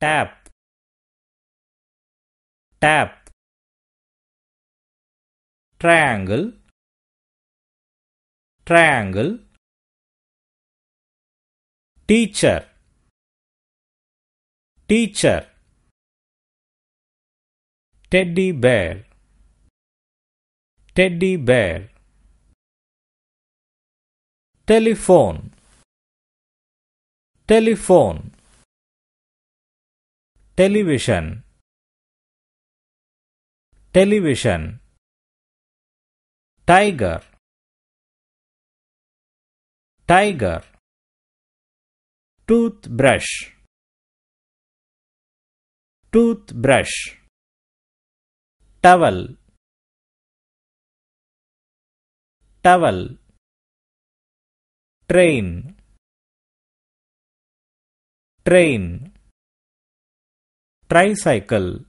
tap tap triangle triangle teacher teacher teddy bear teddy bear telephone telephone television television tiger tiger toothbrush toothbrush towel towel train train tricycle